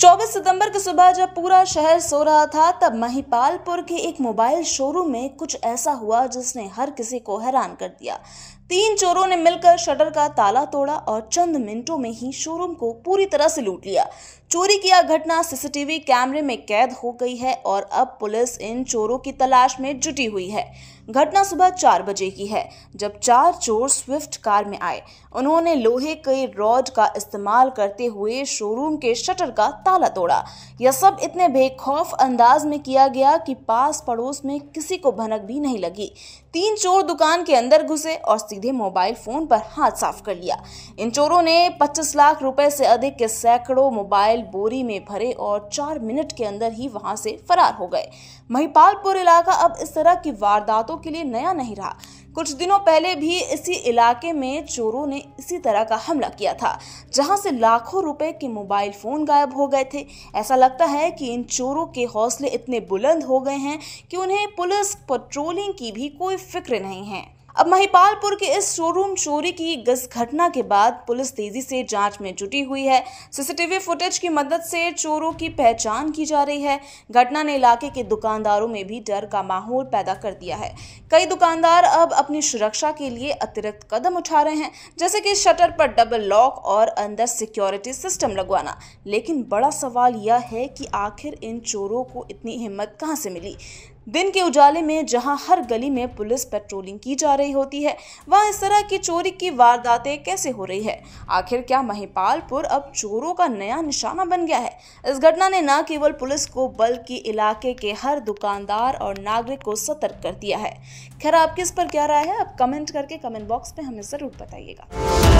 24 सितंबर की सुबह जब पूरा शहर सो रहा था तब महिपालपुर के एक मोबाइल शोरूम में कुछ ऐसा हुआ जिसने हर किसी को हैरान कर दिया तीन चोरों ने मिलकर शटर का ताला तोड़ा और चंद मिनटों में ही शोरूम को पूरी तरह से लूट लिया चोरी की यह घटना सीसीटीवी कैमरे में कैद हो गई है और अब पुलिस इन चोरों की तलाश में जुटी हुई है घटना सुबह चार बजे की है जब चार चोर स्विफ्ट कार में आए उन्होंने लोहे के रॉड का इस्तेमाल करते हुए शोरूम के शटर का ताला तोड़ा यह सब इतने बेखौफ अंदाज में किया गया कि पास पड़ोस में किसी को भनक भी नहीं लगी तीन चोर दुकान के अंदर घुसे और सीधे मोबाइल फोन पर हाथ साफ कर लिया इन चोरों ने 25 लाख रुपए से अधिक के सैकड़ों मोबाइल बोरी में भरे और चार मिनट के अंदर ही वहां से फरार हो गए महिपालपुर इलाका अब इस तरह की वारदातों रातों के लिए नया नहीं रहा कुछ दिनों पहले भी इसी इलाके में चोरों ने इसी तरह का हमला किया था जहां से लाखों रुपए के मोबाइल फोन गायब हो गए थे ऐसा लगता है कि इन चोरों के हौसले इतने बुलंद हो गए हैं कि उन्हें पुलिस पेट्रोलिंग की भी कोई फिक्र नहीं है अब महिपालपुर के इस शोरूम चोरी की इस घटना के बाद पुलिस तेजी से जांच में जुटी हुई है सीसीटीवी फुटेज की मदद से चोरों की पहचान की जा रही है घटना ने इलाके के दुकानदारों में भी डर का माहौल पैदा कर दिया है कई दुकानदार अब अपनी सुरक्षा के लिए अतिरिक्त कदम उठा रहे हैं जैसे कि शटर पर डबल लॉक और अंदर सिक्योरिटी सिस्टम लगवाना लेकिन बड़ा सवाल यह है कि आखिर इन चोरों को इतनी हिम्मत कहाँ से मिली दिन के उजाले में जहां हर गली में पुलिस पेट्रोलिंग की जा रही होती है वहां इस तरह की चोरी की वारदातें कैसे हो रही है आखिर क्या महिपालपुर अब चोरों का नया निशाना बन गया है इस घटना ने न केवल पुलिस को बल्कि इलाके के हर दुकानदार और नागरिक को सतर्क कर दिया है खैर आपकी इस पर क्या राय है आप कमेंट करके कमेंट बॉक्स में हमें ज़रूर बताइएगा